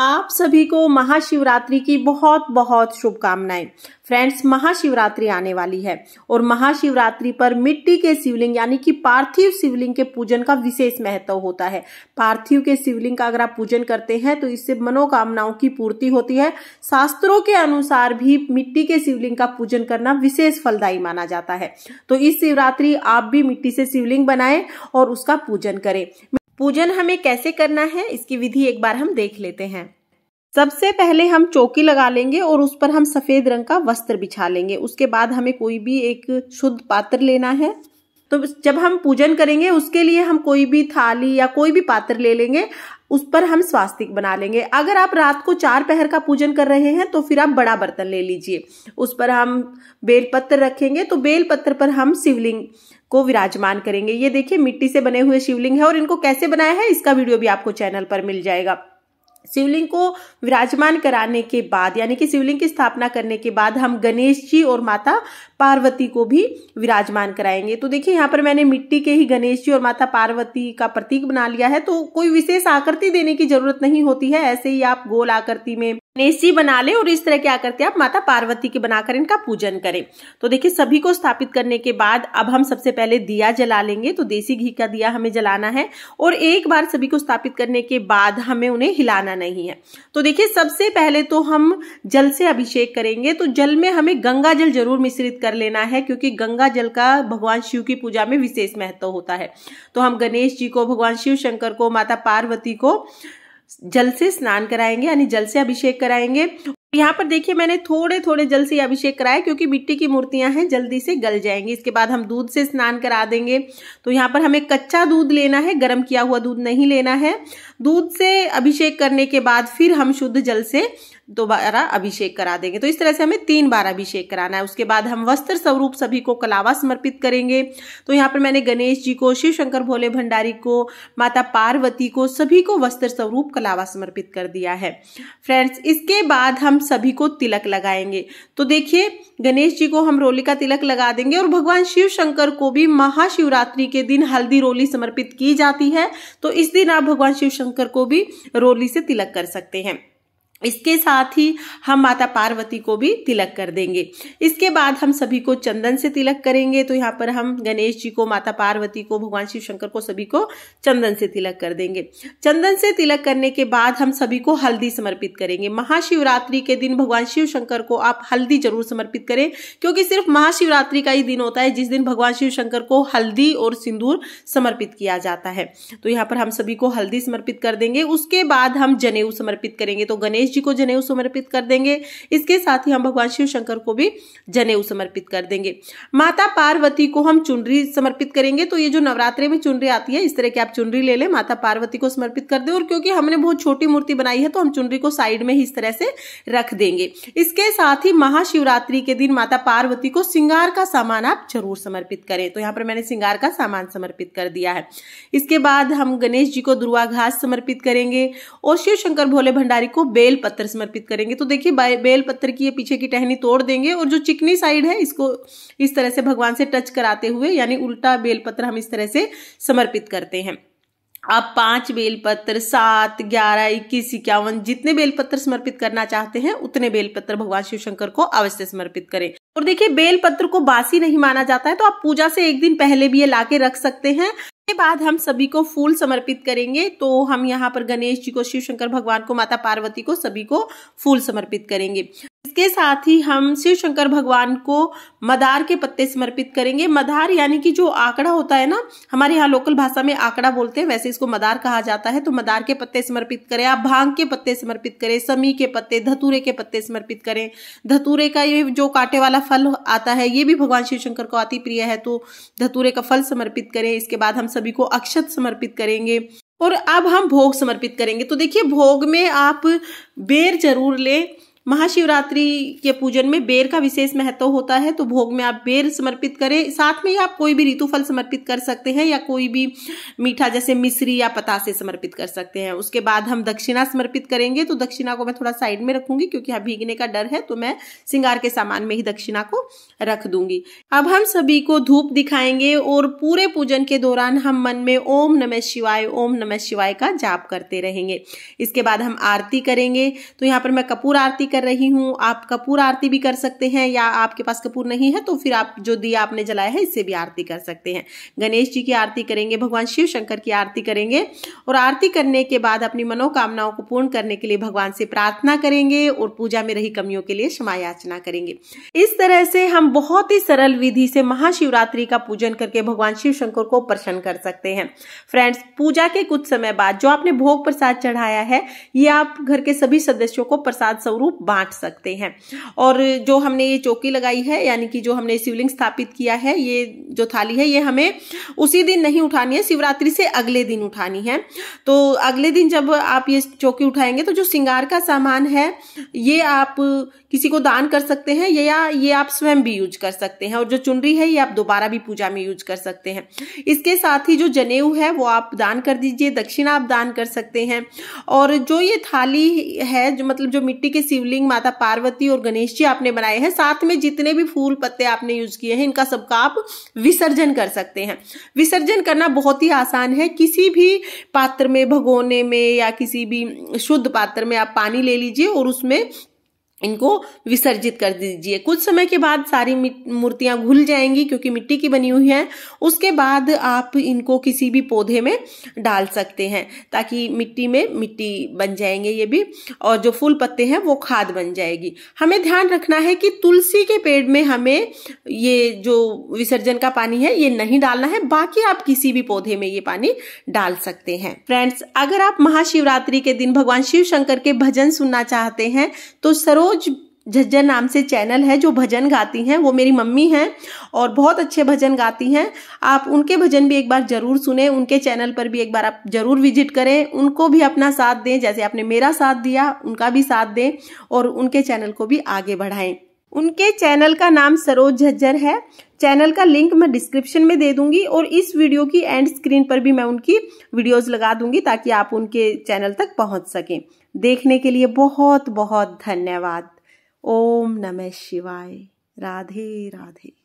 आप सभी को महाशिवरात्रि की बहुत बहुत शुभकामनाएं फ्रेंड्स महाशिवरात्रि आने वाली है और महाशिवरात्रि पर मिट्टी के शिवलिंग यानी कि पार्थिव शिवलिंग के पूजन का विशेष महत्व होता है पार्थिव के शिवलिंग का अगर आप पूजन करते हैं तो इससे मनोकामनाओं की पूर्ति होती है शास्त्रों के अनुसार भी मिट्टी के शिवलिंग का पूजन करना विशेष फलदायी माना जाता है तो इस शिवरात्रि आप भी मिट्टी से शिवलिंग बनाए और उसका पूजन करें पूजन हमें कैसे करना है इसकी विधि एक बार हम देख लेते हैं सबसे पहले हम चौकी लगा लेंगे और उस पर हम सफेद रंग का वस्त्र बिछा लेंगे उसके बाद हमें कोई भी एक शुद्ध पात्र लेना है तो जब हम पूजन करेंगे उसके लिए हम कोई भी थाली या कोई भी पात्र ले लेंगे उस पर हम स्वास्तिक बना लेंगे अगर आप रात को चार पहर का पूजन कर रहे हैं तो फिर आप बड़ा बर्तन ले लीजिए उस पर हम बेलपत्र रखेंगे तो बेलपत्र पर हम शिवलिंग को विराजमान करेंगे ये देखिए मिट्टी से बने हुए शिवलिंग है और इनको कैसे बनाया है इसका वीडियो भी आपको चैनल पर मिल जाएगा शिवलिंग को विराजमान कराने के बाद यानी कि शिवलिंग की स्थापना करने के बाद हम गणेश जी और माता पार्वती को भी विराजमान कराएंगे तो देखिए यहाँ पर मैंने मिट्टी के ही गणेश जी और माता पार्वती का प्रतीक बना लिया है तो कोई विशेष आकृति देने की जरूरत नहीं होती है ऐसे ही आप गोल आकृति में गणेश जी बना ले और इस तरह की आकृति आप माता पार्वती की बनाकर इनका पूजन करें तो देखिये सभी को स्थापित करने के बाद अब हम सबसे पहले दिया जला लेंगे तो देसी घी का दिया हमें जलाना है और एक बार सभी को स्थापित करने के बाद हमें उन्हें हिलाना लगाना नहीं है तो देखिए सबसे पहले तो हम जल से अभिषेक करेंगे तो जल में हमें गंगा जल जरूर मिश्रित कर लेना है क्योंकि गंगा जल का भगवान शिव की पूजा में विशेष महत्व होता है तो हम गणेश जी को भगवान शिव शंकर को माता पार्वती को जल से स्नान कराएंगे यानी जल से अभिषेक कराएंगे यहाँ पर देखिए मैंने थोड़े थोड़े जल से अभिषेक कराया क्योंकि मिट्टी की मूर्तियां हैं जल्दी से गल जाएंगी इसके बाद हम दूध से स्नान करा देंगे तो यहाँ पर हमें कच्चा दूध लेना है गर्म किया हुआ दूध नहीं लेना है दूध से अभिषेक करने के बाद फिर हम शुद्ध जल से दोबारा अभिषेक करा देंगे तो इस तरह से हमें तीन बार अभिषेक कराना है उसके बाद हम वस्त्र स्वरूप सभी को कलावा समर्पित करेंगे तो यहाँ पर मैंने गणेश जी को शिव शंकर भोले भंडारी को माता पार्वती को सभी को वस्त्र स्वरूप कलावा समर्पित कर दिया है फ्रेंड्स इसके बाद हम सभी को तिलक लगाएंगे तो देखिए गणेश जी को हम रोली का तिलक लगा देंगे और भगवान शिव शंकर को भी महाशिवरात्रि के दिन हल्दी रोली समर्पित की जाती है तो इस दिन आप भगवान शिव शंकर को भी रोली से तिलक कर सकते हैं इसके साथ ही हम माता पार्वती को भी तिलक कर देंगे इसके बाद हम सभी को चंदन से तिलक करेंगे तो यहाँ पर हम गणेश जी को माता पार्वती को भगवान शिव शंकर को सभी को चंदन से तिलक कर देंगे चंदन से तिलक करने के बाद हम सभी को हल्दी समर्पित करेंगे महाशिवरात्रि के दिन भगवान शिव शंकर को आप हल्दी जरूर समर्पित करें क्योंकि सिर्फ महाशिवरात्रि का ही दिन होता है जिस दिन भगवान शिव शंकर को हल्दी और सिंदूर समर्पित किया जाता है तो यहाँ पर हम सभी को हल्दी समर्पित कर देंगे उसके बाद हम जनेऊ समर्पित करेंगे तो गणेश गणेश जी को जनेऊ समर्पित कर देंगे इसके साथ ही हम भगवान शिव शंकर को भी जनेऊ समर्पित कर देंगे माता पार्वती को हम चुनरी समर्पित करेंगे तो ये जो नवरात्रे में चुनरी आती है इस तरह की आप चुनरी ले लें माता पार्वती को समर्पित कर दे और क्योंकि हमने बहुत छोटी मूर्ति बनाई है तो हम चुनरी को साइड में ही इस तरह से रख देंगे इसके साथ ही महाशिवरात्रि के दिन माता पार्वती को सिंगार का सामान आप जरूर समर्पित करें तो यहाँ पर मैंने सिंगार का सामान समर्पित कर दिया है इसके बाद हम गणेश जी को दुर्वा घास समर्पित करेंगे और शिव शंकर भोले भंडारी को बेल पत्र समर्पित करेंगे तो देखिए बेल पत्र की ये पीछे की टहनी तोड़ देंगे और जो चिकनी साइड है इसको इस तरह से भगवान से टच कराते हुए यानी उल्टा बेल पत्र हम इस तरह से समर्पित करते हैं आप पांच बेलपत्र सात ग्यारह इक्कीस इक्यावन जितने बेलपत्र समर्पित करना चाहते हैं उतने बेलपत्र भगवान शिव शंकर को अवश्य समर्पित करें और देखिए बेलपत्र को बासी नहीं माना जाता है तो आप पूजा से एक दिन पहले भी ये लाके रख सकते हैं के बाद हम सभी को फूल समर्पित करेंगे तो हम यहाँ पर गणेश जी को शिव शंकर भगवान को माता पार्वती को सभी को फूल समर्पित करेंगे इसके साथ ही हम शिव शंकर भगवान को मदार के पत्ते समर्पित करेंगे मदार यानी कि जो आंकड़ा होता है ना हमारे यहाँ लोकल भाषा में आंकड़ा बोलते हैं वैसे इसको मदार कहा जाता है तो मदार के पत्ते समर्पित करें आप भांग के पत्ते समर्पित करें समी के पत्ते धतूरे के पत्ते समर्पित करें धतूरे का ये जो कांटे वाला फल आता है ये भी भगवान शिव शंकर को अति प्रिय है तो धतूरे का फल समर्पित करें इसके बाद हम सभी को अक्षत समर्पित करेंगे और अब हम भोग समर्पित करेंगे तो देखिए भोग में आप बेर जरूर लें महाशिवरात्रि के पूजन में बेर का विशेष महत्व होता है तो भोग में आप बेर समर्पित करें साथ में ही आप कोई भी ऋतुफल समर्पित कर सकते हैं या कोई भी मीठा जैसे मिश्री या पतासे समर्पित कर सकते हैं उसके बाद हम दक्षिणा समर्पित करेंगे तो दक्षिणा को मैं थोड़ा साइड में रखूंगी क्योंकि यहाँ भीगने का डर है तो मैं सिंगार के सामान में ही दक्षिणा को रख दूंगी अब हम सभी को धूप दिखाएंगे और पूरे पूजन के दौरान हम मन में ओम नमः शिवाय ओम नमः शिवाय का जाप करते रहेंगे इसके बाद हम आरती करेंगे तो यहाँ पर मैं कपूर आरती कर कर रही हूँ आप कपूर आरती भी कर सकते हैं या आपके पास कपूर नहीं है तो फिर आप जो दिया आपने जलाया है इससे भी आरती कर सकते हैं गणेश जी की आरती करेंगे भगवान शिव शंकर की आरती करेंगे और आरती करने के बाद अपनी मनोकामनाओं को पूर्ण करने के लिए भगवान से प्रार्थना करेंगे और पूजा में रही कमियों के लिए क्षमा याचना करेंगे इस तरह से हम बहुत ही सरल विधि से महाशिवरात्रि का पूजन करके भगवान शिव शंकर को प्रसन्न कर सकते हैं फ्रेंड्स पूजा के कुछ समय बाद जो आपने भोग प्रसाद चढ़ाया है ये आप घर के सभी सदस्यों को प्रसाद स्वरूप बांट सकते हैं और जो हमने ये चौकी लगाई है यानी कि जो हमने शिवलिंग स्थापित किया है ये जो थाली है ये हमें उसी दिन नहीं उठानी है शिवरात्रि से अगले दिन उठानी है तो अगले दिन जब आप ये चौकी उठाएंगे तो जो श्रृंगार का सामान है ये आप किसी को दान कर सकते हैं या ये आप स्वयं भी यूज कर सकते हैं और जो चुनरी है ये आप दोबारा भी पूजा में यूज कर सकते हैं इसके साथ ही जो जनेऊ है वो आप दान कर दीजिए दक्षिणा आप दान कर सकते हैं और जो ये थाली है जो मतलब जो मिट्टी के शिवलिंग शिवलिंग माता पार्वती और गणेश जी आपने बनाए हैं साथ में जितने भी फूल पत्ते आपने यूज किए हैं इनका सबका आप विसर्जन कर सकते हैं विसर्जन करना बहुत ही आसान है किसी भी पात्र में भगोने में या किसी भी शुद्ध पात्र में आप पानी ले लीजिए और उसमें इनको विसर्जित कर दीजिए कुछ समय के बाद सारी मूर्तियां घुल जाएंगी क्योंकि मिट्टी की बनी हुई है उसके बाद आप इनको किसी भी पौधे में डाल सकते हैं ताकि मिट्टी में मिट्टी बन जाएंगे ये भी और जो फूल पत्ते हैं वो खाद बन जाएगी हमें ध्यान रखना है कि तुलसी के पेड़ में हमें ये जो विसर्जन का पानी है ये नहीं डालना है बाकी आप किसी भी पौधे में ये पानी डाल सकते हैं फ्रेंड्स अगर आप महाशिवरात्रि के दिन भगवान शिव शंकर के भजन सुनना चाहते हैं तो सरो मनोज झज्जर नाम से चैनल है जो भजन गाती हैं वो मेरी मम्मी हैं और बहुत अच्छे भजन गाती हैं आप उनके भजन भी एक बार जरूर सुने उनके चैनल पर भी एक बार आप जरूर विजिट करें उनको भी अपना साथ दें जैसे आपने मेरा साथ दिया उनका भी साथ दें और उनके चैनल को भी आगे बढ़ाएं उनके चैनल का नाम सरोज झज्जर है चैनल का लिंक मैं डिस्क्रिप्शन में दे दूंगी और इस वीडियो की एंड स्क्रीन पर भी मैं उनकी वीडियोस लगा दूंगी ताकि आप उनके चैनल तक पहुंच सकें देखने के लिए बहुत बहुत धन्यवाद ओम नमः शिवाय राधे राधे